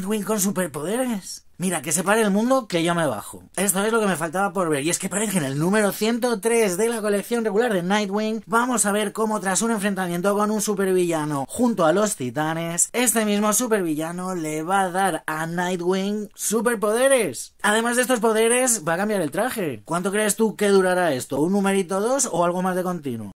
Nightwing con superpoderes. Mira, que se pare el mundo, que yo me bajo. Esto es lo que me faltaba por ver. Y es que parece que en el número 103 de la colección regular de Nightwing, vamos a ver cómo tras un enfrentamiento con un supervillano junto a los titanes, este mismo supervillano le va a dar a Nightwing superpoderes. Además de estos poderes, va a cambiar el traje. ¿Cuánto crees tú que durará esto? ¿Un numerito 2 o algo más de continuo?